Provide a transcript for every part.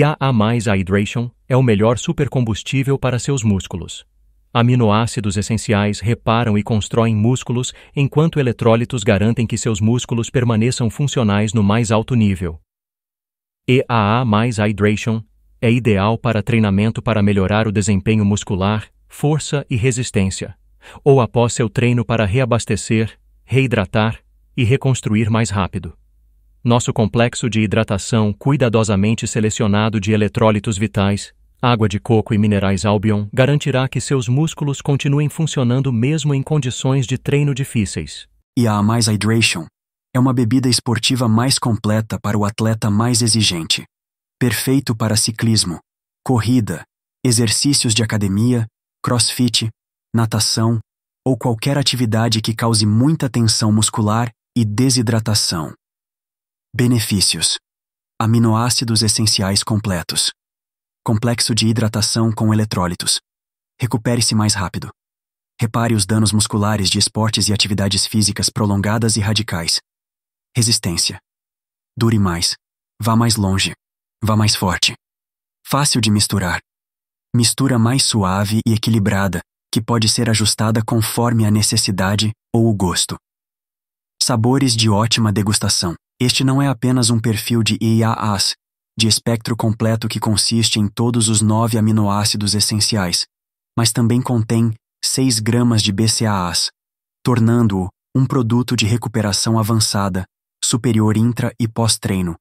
IA mais Hydration é o melhor supercombustível para seus músculos. Aminoácidos essenciais reparam e constroem músculos, enquanto eletrólitos garantem que seus músculos permaneçam funcionais no mais alto nível. EAA mais Hydration é ideal para treinamento para melhorar o desempenho muscular, força e resistência, ou após seu treino para reabastecer, reidratar e reconstruir mais rápido. Nosso complexo de hidratação cuidadosamente selecionado de eletrólitos vitais, água de coco e minerais Albion garantirá que seus músculos continuem funcionando mesmo em condições de treino difíceis. E a Mais Hydration é uma bebida esportiva mais completa para o atleta mais exigente. Perfeito para ciclismo, corrida, exercícios de academia, crossfit, natação ou qualquer atividade que cause muita tensão muscular e desidratação. Benefícios: aminoácidos essenciais completos. Complexo de hidratação com eletrólitos. Recupere-se mais rápido. Repare os danos musculares de esportes e atividades físicas prolongadas e radicais. Resistência. Dure mais. Vá mais longe. Vá mais forte. Fácil de misturar. Mistura mais suave e equilibrada, que pode ser ajustada conforme a necessidade ou o gosto. Sabores de ótima degustação. Este não é apenas um perfil de IAAs, de espectro completo que consiste em todos os nove aminoácidos essenciais, mas também contém 6 gramas de BCAAs, tornando-o um produto de recuperação avançada, superior intra e pós-treino,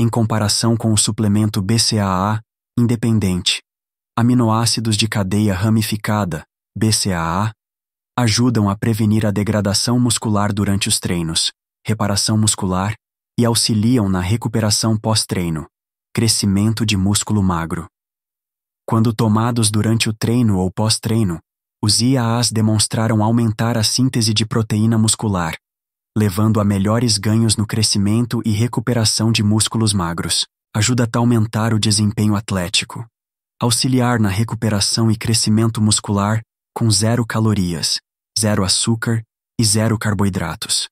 em comparação com o suplemento BCAA independente. Aminoácidos de cadeia ramificada, BCAA, ajudam a prevenir a degradação muscular durante os treinos, reparação muscular e auxiliam na recuperação pós-treino, crescimento de músculo magro. Quando tomados durante o treino ou pós-treino, os IAAs demonstraram aumentar a síntese de proteína muscular, levando a melhores ganhos no crescimento e recuperação de músculos magros. Ajuda a aumentar o desempenho atlético, auxiliar na recuperação e crescimento muscular com zero calorias, zero açúcar e zero carboidratos.